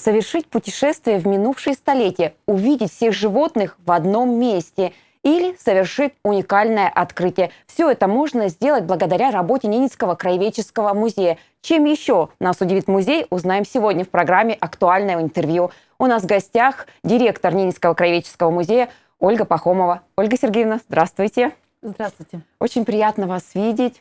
совершить путешествие в минувшие столетия, увидеть всех животных в одном месте или совершить уникальное открытие. Все это можно сделать благодаря работе Ненецкого краеведческого музея. Чем еще нас удивит музей, узнаем сегодня в программе «Актуальное интервью». У нас в гостях директор Ненецкого краеведческого музея Ольга Пахомова. Ольга Сергеевна, здравствуйте. Здравствуйте. Очень приятно вас видеть.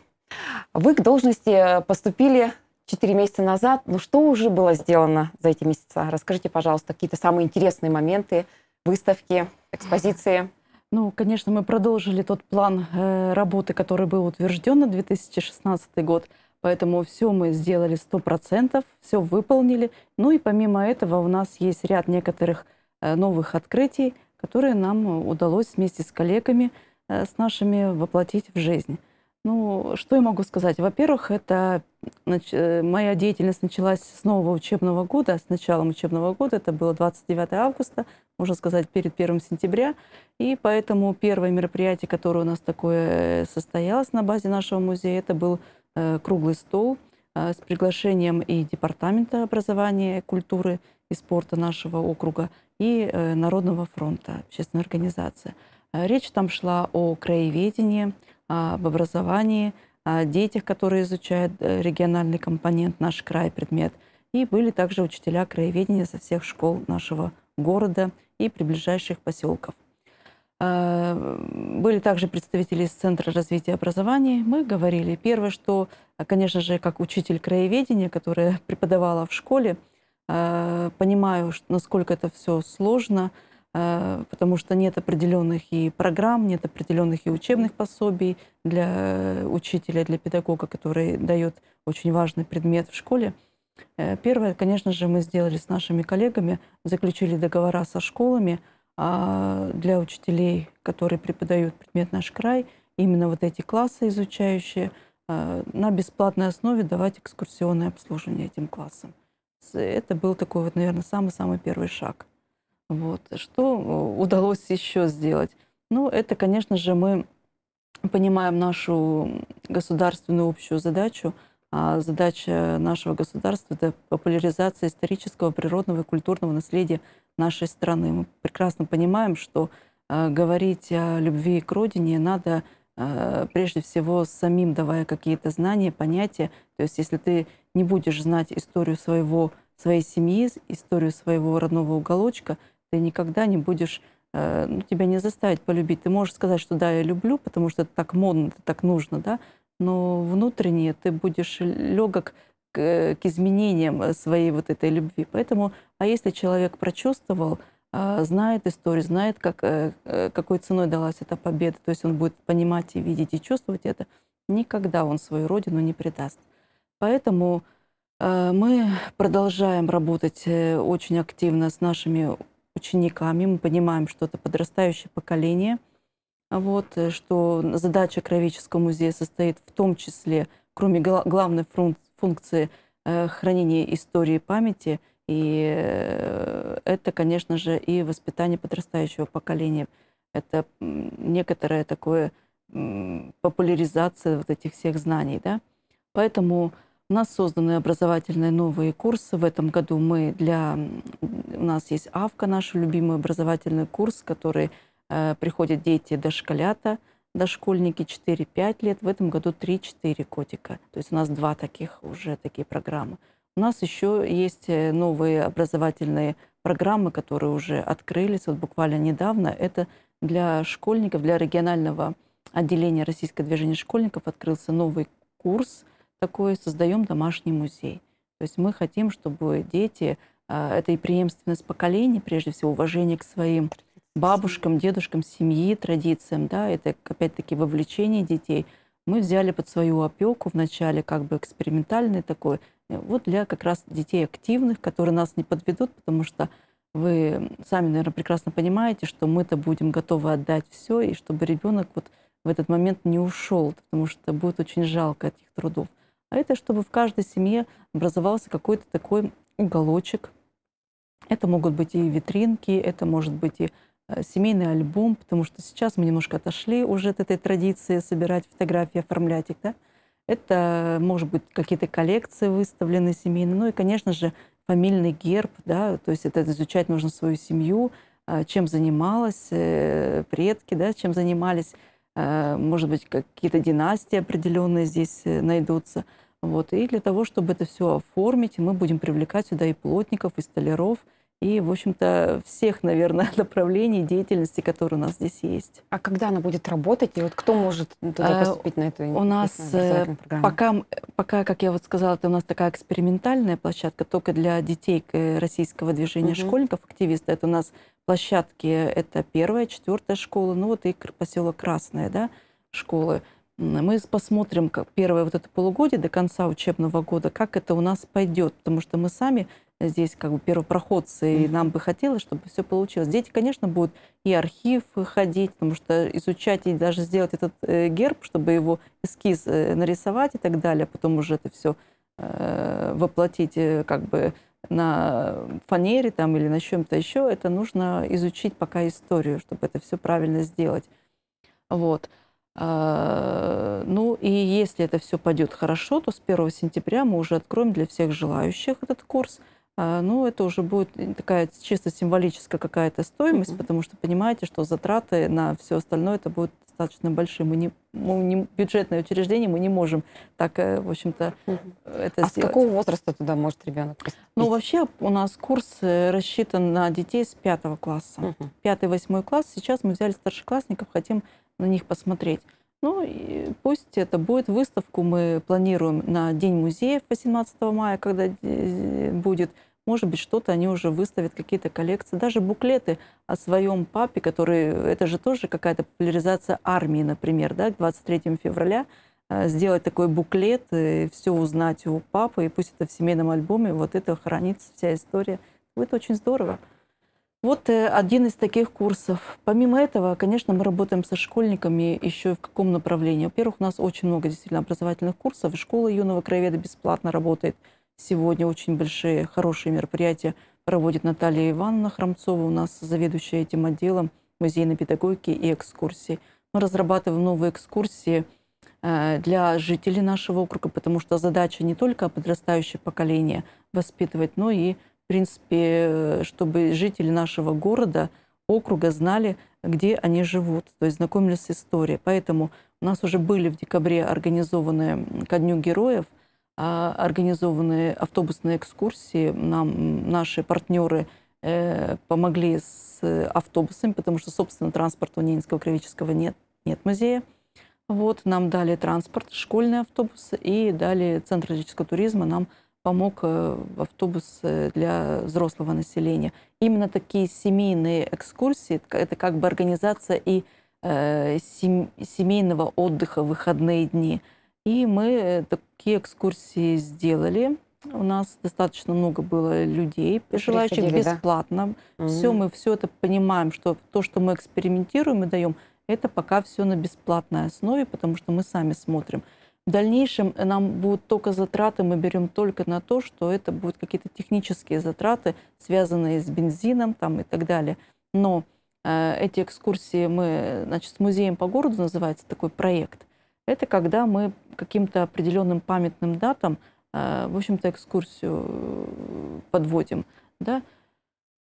Вы к должности э, поступили 4 месяца назад, ну что уже было сделано за эти месяца? Расскажите, пожалуйста, какие-то самые интересные моменты, выставки, экспозиции. Ну, конечно, мы продолжили тот план э, работы, который был утвержден на 2016 год. Поэтому все мы сделали 100%, все выполнили. Ну и помимо этого у нас есть ряд некоторых э, новых открытий, которые нам удалось вместе с коллегами, э, с нашими воплотить в жизнь. Ну, что я могу сказать? Во-первых, это значит, э, моя деятельность началась с нового учебного года, с началом учебного года, это было 29 августа, можно сказать, перед 1 сентября. И поэтому первое мероприятие, которое у нас такое э, состоялось на базе нашего музея, это был э, круглый стол э, с приглашением и Департамента образования, культуры и спорта нашего округа, и э, Народного фронта, общественной организации. Э, речь там шла о краеведении, а, в образовании, о а, детях, которые изучают э, региональный компонент, наш край, предмет. И были также учителя краеведения со всех школ нашего города и приближающих поселков. А, были также представители из Центра развития образования. Мы говорили, первое, что, конечно же, как учитель краеведения, которая преподавала в школе, понимаю, насколько это все сложно – Э, потому что нет определенных и программ, нет определенных и учебных пособий для учителя, для педагога, который дает очень важный предмет в школе. Э, первое, конечно же, мы сделали с нашими коллегами, заключили договора со школами а, для учителей, которые преподают предмет «Наш край», именно вот эти классы изучающие, а, на бесплатной основе давать экскурсионное обслуживание этим классам. Это был такой вот, наверное, самый-самый первый шаг. Вот. Что э, удалось еще сделать? Ну, это, конечно же, мы понимаем нашу государственную общую задачу. А задача нашего государства — это популяризация исторического, природного и культурного наследия нашей страны. Мы прекрасно понимаем, что э, говорить о любви к родине надо э, прежде всего самим, давая какие-то знания, понятия. То есть если ты не будешь знать историю своего, своей семьи, историю своего родного уголочка, ты никогда не будешь, э, ну, тебя не заставить полюбить. Ты можешь сказать, что да, я люблю, потому что это так модно, это так нужно, да, но внутренне ты будешь легок к, к изменениям своей вот этой любви. Поэтому, а если человек прочувствовал, а, знает историю, знает, как, э, э, какой ценой далась эта победа, то есть он будет понимать и видеть и чувствовать это, никогда он свою родину не предаст. Поэтому мы продолжаем работать очень активно с нашими учениками, мы понимаем, что это подрастающее поколение, вот, э, что задача Кровеческого музея состоит в том числе, кроме главной функции э, хранения истории и памяти, и э, это, конечно же, и воспитание подрастающего поколения. Это некоторая такое популяризация вот этих всех знаний, да. Поэтому у нас созданы образовательные новые курсы. В этом году мы для... У нас есть АВКА, наш любимый образовательный курс, который э, приходят дети дошколята, дошкольники 4-5 лет. В этом году 3-4 котика. То есть у нас два таких уже такие программы. У нас еще есть э, новые образовательные программы, которые уже открылись вот буквально недавно. Это для школьников, для регионального отделения Российского движения школьников открылся новый курс – Такое создаем домашний музей. То есть мы хотим, чтобы дети, а, это и преемственность поколений, прежде всего, уважение к своим бабушкам, дедушкам, семьи, традициям, да, это опять-таки вовлечение детей. Мы взяли под свою опеку вначале как бы экспериментальный такой, э, вот для как раз детей активных, которые нас не подведут, потому что вы сами, наверное, прекрасно понимаете, что мы-то будем готовы отдать все, и чтобы ребенок вот в этот момент не ушел, потому что будет очень жалко этих трудов а это чтобы в каждой семье образовался какой-то такой уголочек. Это могут быть и витринки, это может быть и э, семейный альбом, потому что сейчас мы немножко отошли уже от этой традиции собирать фотографии, оформлять их, да? Это, может быть, какие-то коллекции выставлены семейные, ну и, конечно же, фамильный герб, да, то есть это изучать нужно свою семью, а, чем занималась э, предки, да, чем занимались Э, может быть, какие-то династии определенные здесь э, найдутся. Вот. И для того, чтобы это все оформить, мы будем привлекать сюда и плотников, и столяров – и, в общем-то, всех, наверное, направлений деятельности, которые у нас здесь есть. А когда она будет работать, и вот кто может туда э, поступить на эту У нас э, пока, пока, как я вот сказала, это у нас такая экспериментальная площадка только для детей э, российского движения угу. школьников, активистов. Это у нас площадки, это первая, четвертая школа, ну вот и поселок Красная, да, школы. Мы посмотрим, как первое вот это полугодие до конца учебного года, как это у нас пойдет, потому что мы сами здесь как бы первопроходцы, и нам бы хотелось, чтобы все получилось. Дети, конечно, будут и архив ходить, потому что изучать и даже сделать этот э, герб, чтобы его эскиз э, нарисовать и так далее, а потом уже это все э, воплотить как бы на фанере там или на чем-то еще, это нужно изучить пока историю, чтобы это все правильно сделать. Вот. А, ну и если это все пойдет хорошо, то с 1 сентября мы уже откроем для всех желающих этот курс – а, ну, это уже будет такая чисто символическая какая-то стоимость, mm-hmm. потому что понимаете, что затраты на все остальное это будут достаточно большие. Мы не, мы не бюджетное учреждение, мы не можем так, э, в общем-то, mm-hmm. это а сделать. с какого возраста туда может ребенок поступить? Ну, вообще у нас курс э, рассчитан на детей с пятого класса. Пятый, mm-hmm. восьмой класс. Сейчас мы взяли старшеклассников, хотим на них посмотреть. Ну, и пусть это будет выставку, мы планируем на День музеев 18 мая, когда э, будет. Может быть, что-то они уже выставят, какие-то коллекции, даже буклеты о своем папе, который это же тоже какая-то популяризация армии, например, да, 23 февраля э, сделать такой буклет, и э, все узнать у папы, и пусть это в семейном альбоме, вот это хранится вся история. Будет очень здорово. Вот э, один из таких курсов. Помимо этого, конечно, мы работаем со школьниками еще в каком направлении. Во-первых, у нас очень много действительно образовательных курсов. Школа юного краеведа бесплатно работает – Сегодня очень большие, хорошие мероприятия проводит Наталья Ивановна Храмцова, у нас заведующая этим отделом музейной педагогики и экскурсий. Мы разрабатываем новые экскурсии э, для жителей нашего округа, потому что задача не только подрастающее поколение воспитывать, но и, в принципе, э, чтобы жители нашего города, округа знали, где они живут, то есть знакомились с историей. Поэтому у нас уже были в декабре организованы ко Дню героев – а, организованы автобусные экскурсии. Нам наши партнеры э, помогли с автобусами, потому что, собственно, транспорта у Нинского Кровического нет, нет музея. Вот, нам дали транспорт, школьный автобус, и дали Центр логического туризма нам помог э, автобус э, для взрослого населения. Именно такие семейные экскурсии, это как бы организация и э, семейного отдыха в выходные дни – и мы э, такие экскурсии сделали. У нас достаточно много было людей, желающих бесплатно. Да? Все мы все это понимаем, что то, что мы экспериментируем и даем, это пока все на бесплатной основе, потому что мы сами смотрим. В дальнейшем э, нам будут только затраты, мы берем только на то, что это будут какие-то технические затраты, связанные с бензином там, и так далее. Но э, эти экскурсии мы, э, значит, с музеем по городу называется такой проект это когда мы каким-то определенным памятным датам, э, в общем-то, экскурсию э, подводим. Да?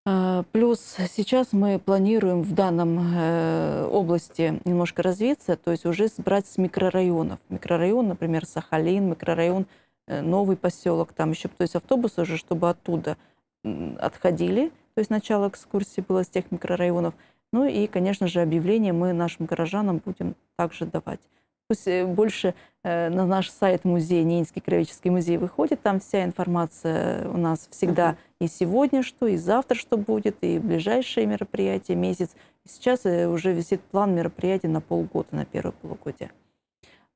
Э, плюс сейчас мы планируем в данном области немножко развиться, то есть уже сбрать с микрорайонов. Микрорайон, например, Сахалин, микрорайон Новый поселок, там еще, то есть автобусы уже, чтобы оттуда отходили, то есть начало экскурсии было с тех микрорайонов. Ну и, конечно же, объявления мы нашим горожанам будем также давать. Пусть э, больше э, на наш сайт музея, Ненецкий краеведческий музей выходит, там вся информация у нас всегда и сегодня что, и завтра что будет, и ближайшие мероприятия, месяц. Сейчас э, уже висит план мероприятий на полгода, на первое полугодие.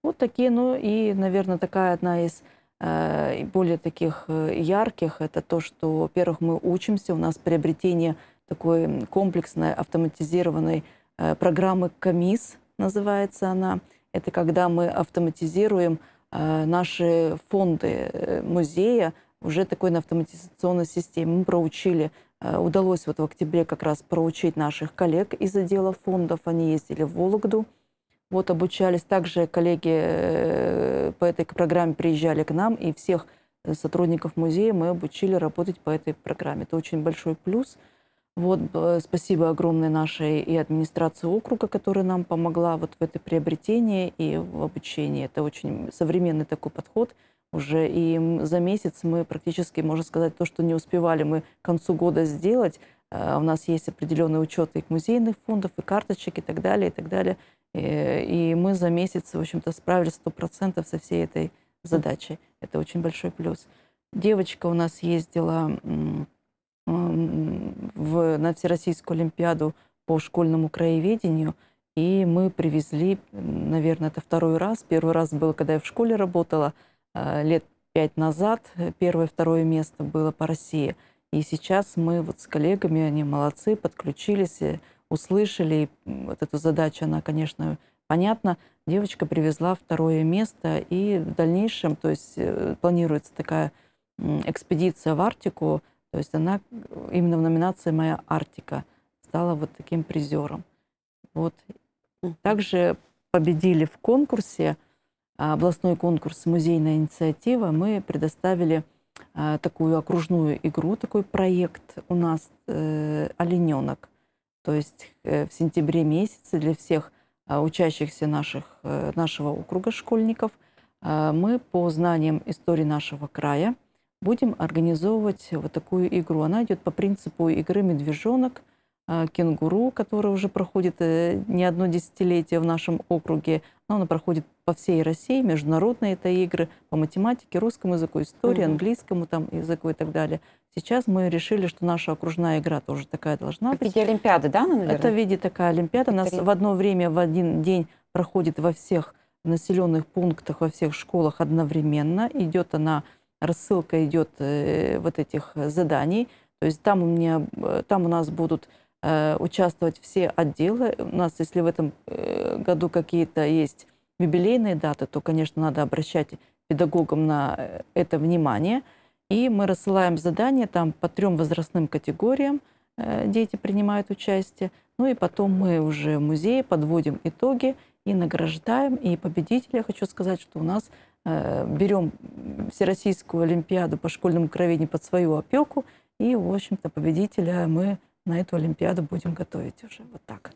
Вот такие, ну и, наверное, такая одна из э, более таких ярких, это то, что, во-первых, мы учимся, у нас приобретение такой комплексной автоматизированной э, программы КАМИС, называется она, это когда мы автоматизируем э, наши фонды э, музея уже такой на автоматизационной системе. Мы проучили, э, удалось вот в октябре как раз проучить наших коллег из отдела фондов. Они ездили в Вологду, вот обучались. Также коллеги по этой программе приезжали к нам, и всех сотрудников музея мы обучили работать по этой программе. Это очень большой плюс – вот э, спасибо огромное нашей и администрации округа, которая нам помогла вот в это приобретении и в обучении. Это очень современный такой подход уже. И за месяц мы практически, можно сказать, то, что не успевали мы к концу года сделать, э, у нас есть определенный учет и музейных фондов, и карточек, и так далее, и так далее. Э, и мы за месяц, в общем-то, справились 100% со всей этой задачей. Это очень большой плюс. Девочка у нас ездила в, на Всероссийскую Олимпиаду по школьному краеведению. И мы привезли, наверное, это второй раз. Первый раз был, когда я в школе работала, а, лет пять назад. Первое-второе место было по России. И сейчас мы вот с коллегами, они молодцы, подключились, э, услышали. И вот эту задачу, она, конечно, понятна. Девочка привезла второе место. И в дальнейшем, то есть э, планируется такая экспедиция в Арктику, то есть она именно в номинации «Моя Арктика» стала вот таким призером. Вот. Также победили в конкурсе, а, областной конкурс «Музейная инициатива». Мы предоставили а, такую окружную игру, такой проект у нас э, «Олененок». То есть э, в сентябре месяце для всех а, учащихся наших, э, нашего округа школьников мы по знаниям истории нашего края – будем организовывать вот такую игру. Она идет по принципу игры «Медвежонок», а, «Кенгуру», которая уже проходит э, не одно десятилетие в нашем округе. Но она проходит по всей России, международные это игры по математике, русскому языку, истории, английскому там, языку и так далее. Сейчас мы решили, что наша окружная игра тоже такая должна быть. В виде Олимпиады, да, наверное? Это в виде такая Олимпиада. У нас в одно время, в один день проходит во всех населенных пунктах, во всех школах одновременно. Идет она рассылка идет э, вот этих заданий. То есть там у, меня, э, там у нас будут э, участвовать все отделы. У нас, если в этом году какие-то есть юбилейные даты, то, конечно, надо обращать педагогам на это внимание. И мы рассылаем задания там по трем возрастным категориям дети принимают участие. Ну и потом мы уже в музее подводим итоги и награждаем. И победителя, хочу сказать, что у нас Э, берем Всероссийскую Олимпиаду по школьному кровению под свою опеку, и, в общем-то, победителя мы на эту Олимпиаду будем готовить уже вот так.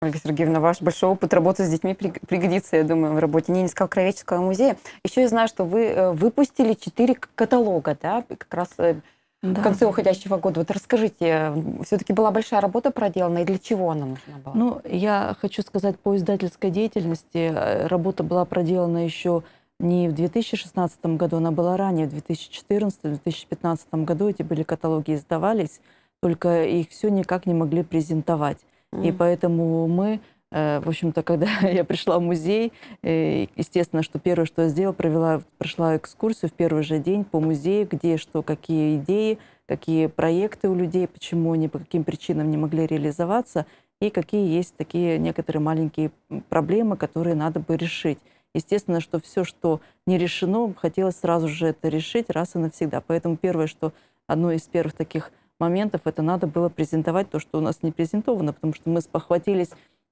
Ольга Сергеевна, ваш большой опыт работы с детьми пригодится, я думаю, в работе Ненецкого музея. Еще я знаю, что вы э, выпустили четыре каталога, да, как раз э, да. в конце уходящего года. Вот расскажите, все-таки была большая работа проделана, и для чего она нужна была? Ну, я хочу сказать, по издательской деятельности работа была проделана еще не в 2016 году, она была ранее, в 2014-2015 году эти были каталоги издавались, только их все никак не могли презентовать. mm И поэтому мы, э, в общем-то, когда я пришла в музей, э, естественно, что первое, что я сделала, провела, прошла экскурсию в первый же день по музею, где что, какие идеи, какие проекты у людей, почему они по каким причинам не могли реализоваться, и какие есть такие некоторые маленькие проблемы, которые надо бы решить. Естественно, что все, что не решено, хотелось сразу же это решить раз и навсегда. Поэтому первое, что одно из первых таких моментов, это надо было презентовать то, что у нас не презентовано, потому что мы спохватились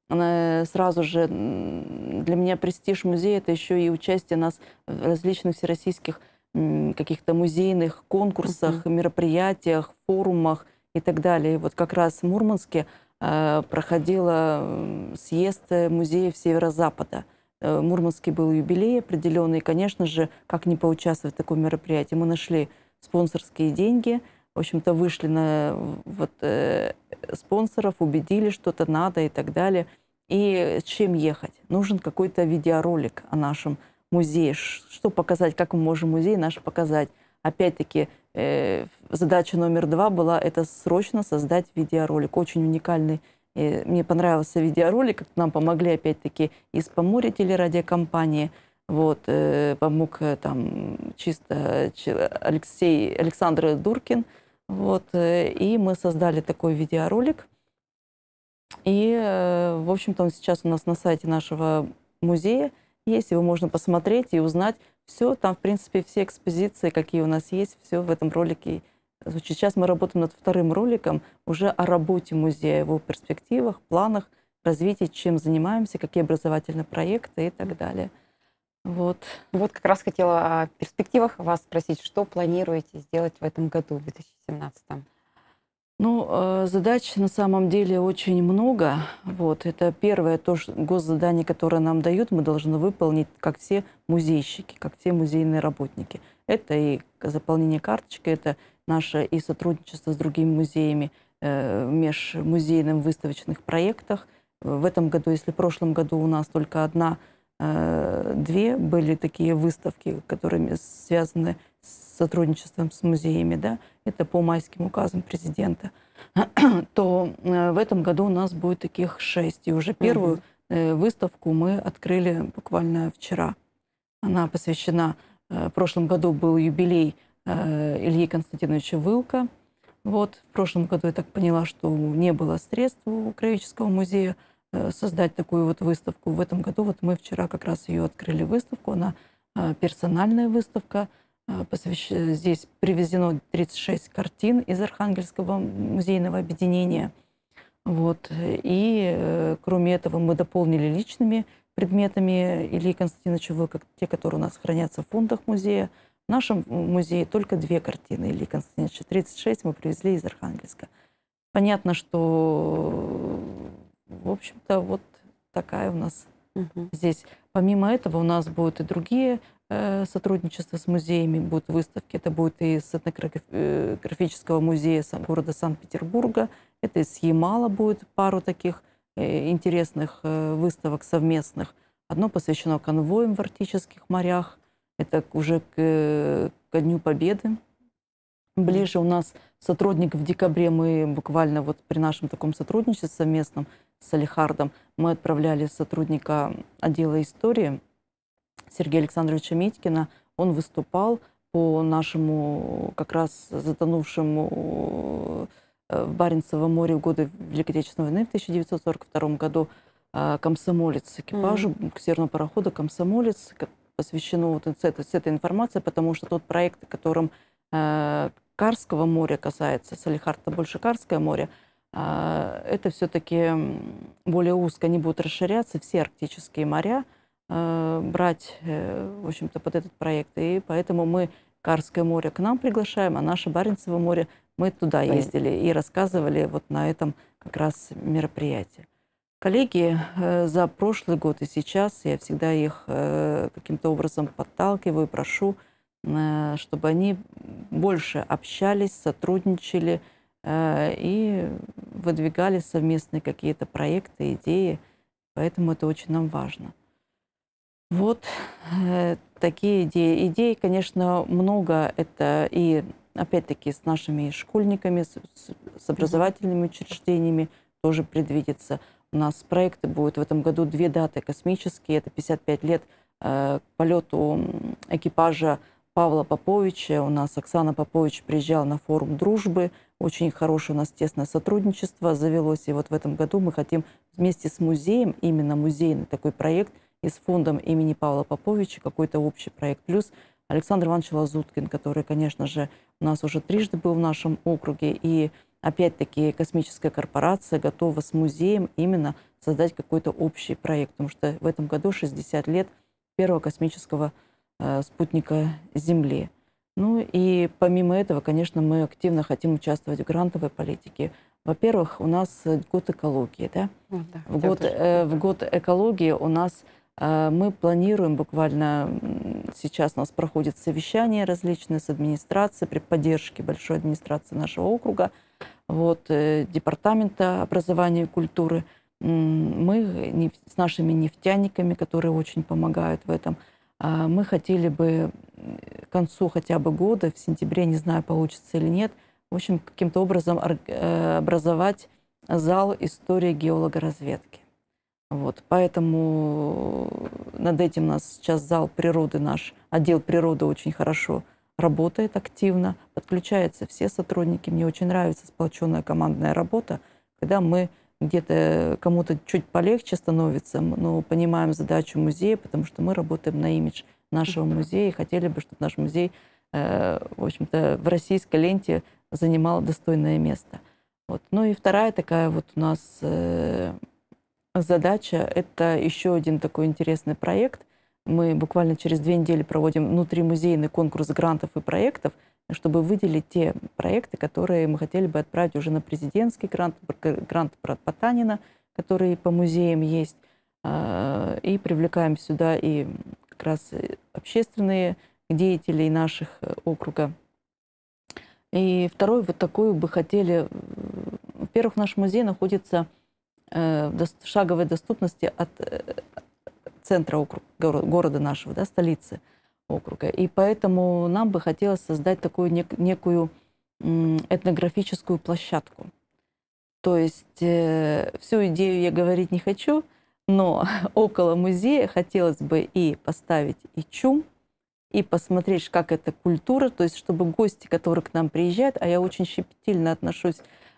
э, сразу же для меня престиж музея это еще и участие нас в различных всероссийских каких-то музейных конкурсах, угу. мероприятиях, форумах и так далее. Вот как раз в Мурманске э, проходила съезд э, музеев Северо-Запада. Э, мурманский был юбилей определенный. конечно же, как не поучаствовать в таком мероприятии? Мы нашли спонсорские деньги, в общем-то, вышли на вот, э, спонсоров, убедили, что-то надо и так далее. И с чем ехать? Нужен какой-то видеоролик о нашем музее. Что показать, как мы можем музей наш показать? Опять-таки, э, задача номер два была это срочно создать видеоролик. Очень уникальный и э, мне понравился видеоролик, как-то нам помогли опять-таки из Поморья телерадиокомпании. Вот, э, помог э, там чисто Алексей, Александр Дуркин. Вот, и мы создали такой видеоролик. И, в общем-то, он сейчас у нас на сайте нашего музея есть, его можно посмотреть и узнать. Все, там, в принципе, все экспозиции, какие у нас есть, все в этом ролике Значит, сейчас мы работаем над вторым роликом уже о работе музея, его перспективах, планах, развития, чем занимаемся, какие образовательные проекты и так далее. Вот. Вот как раз хотела о перспективах вас спросить, что планируете сделать в этом году, в 2017? Ну, э, задач на самом деле очень много. Вот. Это первое то госзадание, которое нам дают, мы должны выполнить, как все музейщики, как все музейные работники. Это и заполнение карточки, это наше и сотрудничество с другими музеями э, в межмузейном выставочных проектах. В этом году, если в прошлом году у нас только одна, э, две были такие выставки, которые связаны с сотрудничеством с музеями, да, это по майским указам президента, то э, в этом году у нас будет таких шесть. И уже первую угу. выставку мы открыли буквально вчера. Она посвящена, в прошлом году был юбилей Э, Ильи Константиновича Вылка. Вот. В прошлом году я так поняла, что не было средств у Краеведческого музея э, создать такую вот выставку. В этом году вот мы вчера как раз ее открыли выставку. Она э, персональная выставка. Посвящ... Здесь привезено 36 картин из Архангельского музейного объединения. Вот. И кроме этого мы дополнили личными предметами Ильи Константиновича Вылка, те, которые у нас хранятся в фондах музея, в нашем музее только две картины Ильи Константиновича. 36 мы привезли из Архангельска. Понятно, что, в общем-то, вот такая у нас угу. здесь. Помимо этого у нас будут и другие э, сотрудничества с музеями, будут выставки. Это будет и с этнографического э, музея города Санкт-Петербурга, это из Ямала будет пару таких э, интересных э, выставок совместных. Одно посвящено конвоям в Арктических морях, это уже к, ко Дню Победы. Ближе у нас сотрудник в декабре, мы буквально вот при нашем таком сотрудничестве совместном с Алихардом, мы отправляли сотрудника отдела истории Сергея Александровича Митькина. Он выступал по нашему как раз затонувшему э, в Баренцевом море в годы Великой Отечественной войны в 1942 году э, комсомолец экипажу mm-hmm. северного парохода комсомолец посвящено вот с этой, с этой информацией, потому что тот проект, которым э, Карского моря касается, Салихарта больше Карское море, э, это все-таки более узко, они будут расширяться, все арктические моря э, брать, э, в общем-то, под этот проект. И поэтому мы Карское море к нам приглашаем, а наше Баренцево море мы туда ездили и рассказывали вот на этом как раз мероприятии. Коллеги э, за прошлый год и сейчас, я всегда их э, каким-то образом подталкиваю, прошу, э, чтобы они больше общались, сотрудничали и выдвигали совместные какие-то проекты, идеи. Поэтому это очень нам важно. Вот такие идеи. Идей, конечно, много. Это и, опять-таки, с нашими школьниками, с, с образовательными учреждениями – тоже предвидится. У нас проекты будут в этом году две даты космические. Это 55 лет э, полету экипажа Павла Поповича. У нас Оксана Попович приезжала на форум дружбы. Очень хорошее у нас тесное сотрудничество завелось. И вот в этом году мы хотим вместе с музеем, именно музейный такой проект, и с фондом имени Павла Поповича какой-то общий проект. Плюс Александр Иванович Лазуткин, который, конечно же, у нас уже трижды был в нашем округе. И опять-таки, космическая корпорация готова с музеем именно создать какой-то общий проект, потому что в этом году 60 лет первого космического э, спутника Земли. Ну и помимо этого, конечно, мы активно хотим участвовать в грантовой политике. Во-первых, у нас год экологии, да? Ну да в, год, э, в год экологии у нас Э, мы планируем буквально сейчас у нас проходят совещания различные с администрацией при поддержке большой администрации нашего округа, вот, э, департамента образования и культуры. Мы с нашими нефтяниками, которые очень помогают в этом, э, мы хотели бы к концу хотя бы года, в сентябре, не знаю, получится или нет, в общем, каким-то образом образовать зал истории геологоразведки. Вот, поэтому э, над этим нас сейчас зал природы наш, отдел природы очень хорошо работает активно, подключаются все сотрудники. Мне очень нравится сплоченная командная работа, когда мы где-то э, кому-то чуть полегче становится, но понимаем задачу музея, потому что мы работаем на имидж нашего музея и хотели бы, чтобы наш музей, э, в общем-то, в российской ленте занимал достойное место. Вот. Ну и вторая такая вот у нас э, задача. Это еще один такой интересный проект. Мы буквально через две недели проводим внутримузейный конкурс грантов и проектов, чтобы выделить те проекты, которые мы хотели бы отправить уже на президентский грант, грант Потанина, который по музеям есть. А, и привлекаем сюда и как раз общественные деятели наших э, округа. И второй вот такой бы хотели... Во-первых, наш музей находится Э, шаговой доступности от э, центра округа города нашего, да, столицы округа. И поэтому нам бы хотелось создать такую нек некую этнографическую площадку. То есть э, всю идею я говорить не хочу, но около музея хотелось бы и поставить и чум, и посмотреть, как эта культура, то есть чтобы гости, которые к нам приезжают, а я очень щепетильно отношусь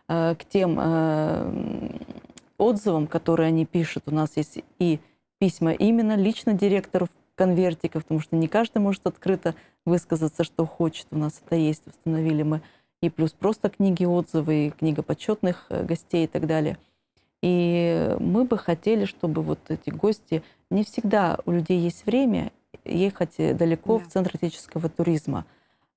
э, к тем э, отзывам, которые они пишут. У нас есть и письма именно лично директоров конвертиков, потому что не каждый может открыто высказаться, что хочет. У нас это есть, установили мы. И плюс просто книги, отзывы, и книга почетных э, гостей и так далее. И мы бы хотели, чтобы вот эти гости... Не всегда у людей есть время ехать э, далеко да. в центр этического туризма.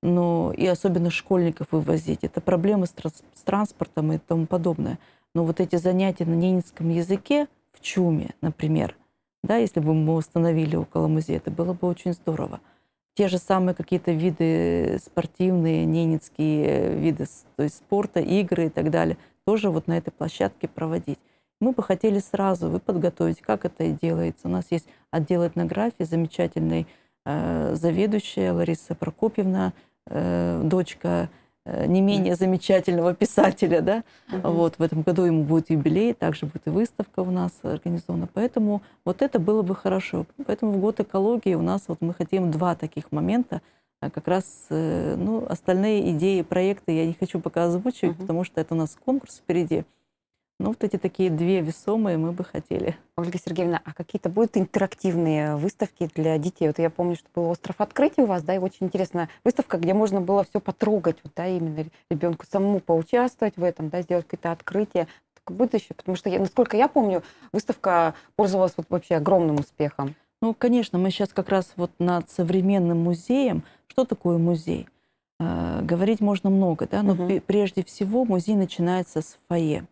Но и особенно школьников вывозить. Это проблемы с транспортом и тому подобное. Но вот эти занятия на ненецком языке в Чуме, например, да, если бы мы установили около музея, это было бы очень здорово. Те же самые какие-то виды спортивные, ненецкие виды то есть спорта, игры и так далее, тоже вот на этой площадке проводить. Мы бы хотели сразу вы подготовить, как это делается. У нас есть отдел этнографии, замечательный э, заведующая Лариса Прокопьевна, э, дочка Э, не менее замечательного писателя, да, угу. вот, в этом году ему будет юбилей, также будет и выставка у нас организована, поэтому вот это было бы хорошо. Поэтому в год экологии у нас вот мы хотим два таких момента, а как раз, э, ну, остальные идеи, проекты я не хочу пока озвучивать, угу. потому что это у нас конкурс впереди, ну, вот эти такие две весомые мы бы хотели. Ольга Сергеевна, а какие-то будут интерактивные выставки для детей? Вот я помню, что был остров открытий у вас, да, и очень интересная выставка, где можно было все потрогать, вот, да, именно ребенку самому поучаствовать в этом, да, сделать какие-то открытия еще, потому что, я, насколько я помню, выставка пользовалась вот вообще огромным успехом. Ну, конечно, мы сейчас как раз вот над современным музеем. Что такое музей? Э, говорить можно много, да, но угу. прежде всего музей начинается с фойе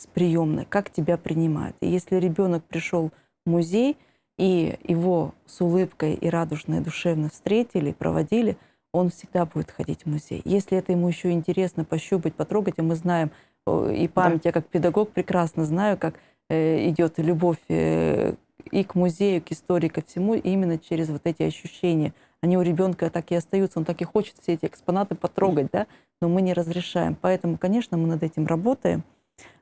с приемной, как тебя принимают. И если ребенок пришел в музей, и его с улыбкой и радужной душевно встретили, проводили, он всегда будет ходить в музей. Если это ему еще интересно пощупать, потрогать, а мы знаем э, и память, да. я как педагог прекрасно знаю, как э, идет любовь э, и к музею, к истории, ко всему, именно через вот эти ощущения. Они у ребенка так и остаются, он так и хочет все эти экспонаты потрогать, да, но мы не разрешаем. Поэтому, конечно, мы над этим работаем.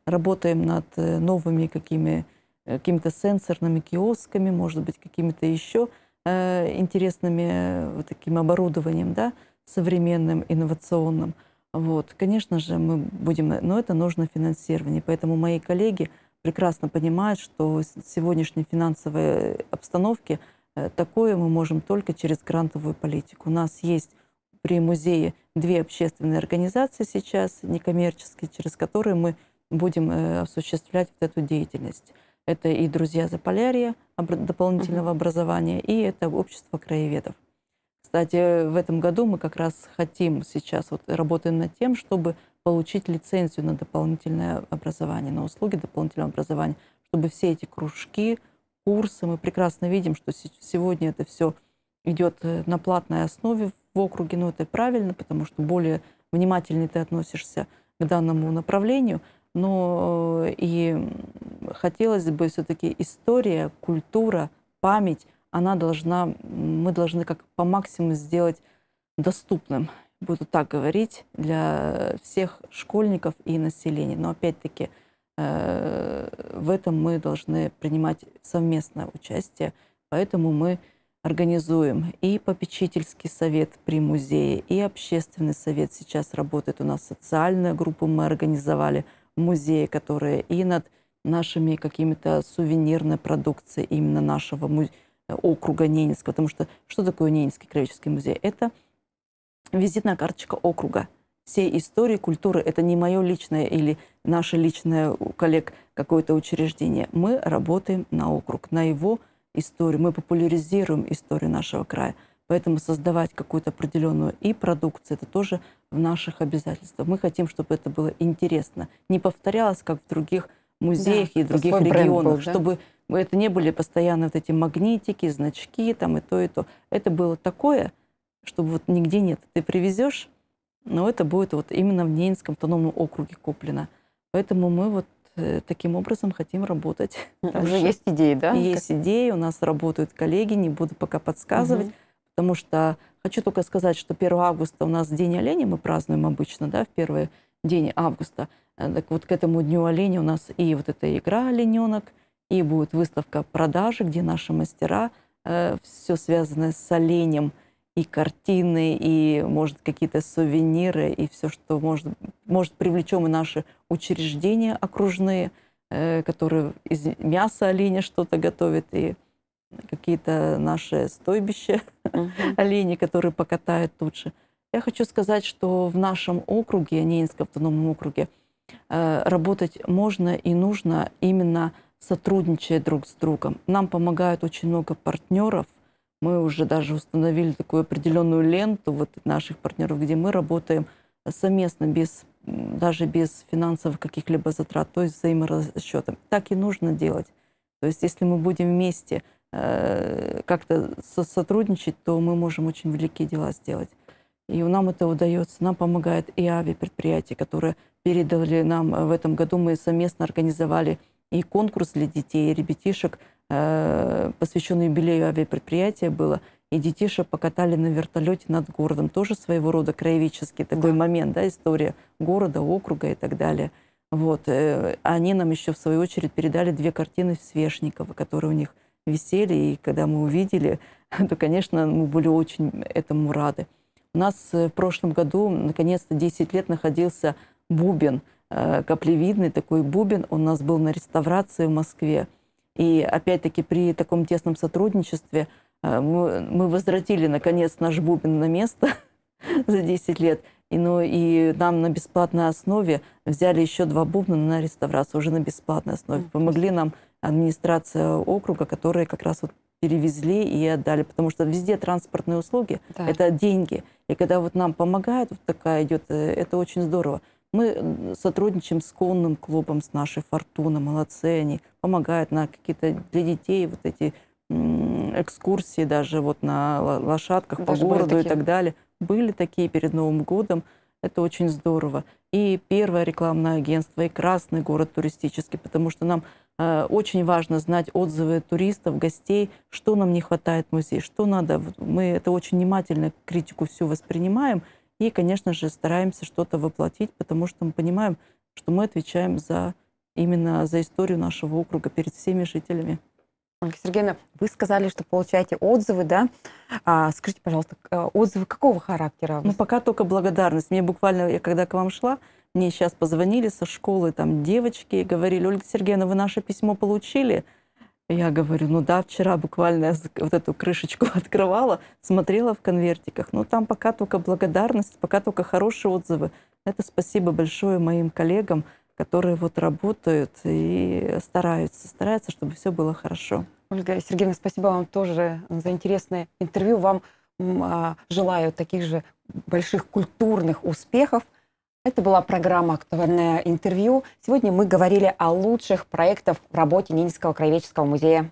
Работаем над э, новыми какими, э, какими-то сенсорными киосками, может быть, какими-то еще э, интересными вот таким оборудованием, да, современным, инновационным. Вот, конечно же, мы будем, но это нужно финансирование. Поэтому мои коллеги прекрасно понимают, что сегодняшней финансовой обстановке такое мы можем только через грантовую политику. У нас есть при музее две общественные организации сейчас, некоммерческие, через которые мы будем э, осуществлять вот эту деятельность. Это и «Друзья за полярия дополнительного образования, и это «Общество краеведов». Кстати, в этом году мы как раз хотим сейчас, вот работаем над тем, чтобы получить лицензию на дополнительное образование, на услуги дополнительного образования, чтобы все эти кружки, курсы, мы прекрасно видим, что сегодня это все идет э, на платной основе в округе, но это правильно, потому что более внимательнее ты относишься к данному направлению – но ну, э, и хотелось бы все-таки история, культура, память, она должна, мы должны как по максимуму сделать доступным, буду так говорить, для всех школьников и населения. Но опять-таки э, в этом мы должны принимать совместное участие, поэтому мы организуем и попечительский совет при музее, и общественный совет. Сейчас работает у нас социальная группа, мы организовали – музея, которые и над нашими какими-то сувенирной продукцией именно нашего музе... Э, округа Ненецкого. Потому что что такое Ненецкий краеведческий музей? Это визитная карточка округа всей истории, культуры. Это не мое личное или наше личное у коллег какое-то учреждение. Мы работаем на округ, на его историю. Мы популяризируем историю нашего края. Поэтому создавать какую-то определенную и продукцию, это тоже в наших обязательствах. Мы хотим, чтобы это было интересно, не повторялось, как в других музеях да, и других регионах, был, да? чтобы это не были постоянно вот эти магнитики, значки, там и то, и то. Это было такое, чтобы вот нигде нет. Ты привезешь, но это будет вот именно в Ненецком автономном округе куплено. Поэтому мы вот э, таким образом хотим работать. Уже есть идеи, да? Есть как... идеи, у нас работают коллеги, не буду пока подсказывать, угу. потому что Хочу только сказать, что 1 августа у нас День оленя, мы празднуем обычно, да, в первый день августа. Э, так вот к этому Дню оленя у нас и вот эта игра «Олененок», и будет выставка продажи, где наши мастера, э, все связанное с оленем, и картины, и, может, какие-то сувениры, и все, что может, может привлечем и наши учреждения окружные, э, которые из мяса оленя что-то готовят, и какие-то наши стойбища, угу. олени, которые покатают тут же. Я хочу сказать, что в нашем округе, Ненецком автономном округе, э, работать можно и нужно именно сотрудничая друг с другом. Нам помогают очень много партнеров. Мы уже даже установили такую определенную ленту вот наших партнеров, где мы работаем совместно, без, даже без финансовых каких-либо затрат, то есть взаиморасчетом. Так и нужно делать. То есть если мы будем вместе Э, как-то сотрудничать, то мы можем очень великие дела сделать. И нам это удается. Нам помогает и авиапредприятие, которое передали нам э, в этом году. Мы совместно организовали и конкурс для детей, и ребятишек, э, посвященный юбилею авиапредприятия было. И детишек покатали на вертолете над городом. Тоже своего рода краеведческий такой да. момент, да, история города, округа и так далее. Вот. Они нам еще, в свою очередь, передали две картины Свешникова, которые у них – веселье. И когда мы увидели, то, конечно, мы были очень этому рады. У нас э, в прошлом году, наконец-то, 10 лет находился бубен, э, каплевидный такой бубен. Он у нас был на реставрации в Москве. И опять-таки при таком тесном сотрудничестве э, мы, мы возвратили, наконец, наш бубен на место за 10 лет. И, ну, и нам на бесплатной основе взяли еще два бубна на реставрацию, уже на бесплатной основе. Помогли нам администрация округа, которые как раз вот перевезли и отдали, потому что везде транспортные услуги да. это деньги, и когда вот нам помогает вот такая идет, э, это очень здорово. Мы сотрудничаем с конным клубом, с нашей Фортуной, молодцы они, помогают на какие-то для детей вот эти экскурсии даже вот на лошадках даже по городу и так далее. Были такие перед Новым годом. Это очень здорово. И первое рекламное агентство, и Красный город туристический, потому что нам Э, очень важно знать отзывы туристов, гостей, что нам не хватает в музее, что надо. Мы это очень внимательно, критику всю воспринимаем и, конечно же, стараемся что-то воплотить, потому что мы понимаем, что мы отвечаем за именно за историю нашего округа перед всеми жителями. Сергеевна, вы сказали, что получаете отзывы, да? А, скажите, пожалуйста, э, отзывы какого характера? Ну, пока только благодарность. Мне буквально, я когда к вам шла, мне сейчас позвонили со школы, там девочки, и говорили, Ольга Сергеевна, вы наше письмо получили? Я говорю, ну да, вчера буквально я вот эту крышечку открывала, смотрела в конвертиках. Ну там пока только благодарность, пока только хорошие отзывы. Это спасибо большое моим коллегам, которые вот работают и стараются, стараются, чтобы все было хорошо. Ольга Сергеевна, спасибо вам тоже за интересное интервью. Вам а, желаю таких же больших культурных успехов – это была программа «Актуальное интервью». Сегодня мы говорили о лучших проектах в работе Ненецкого краеведческого музея.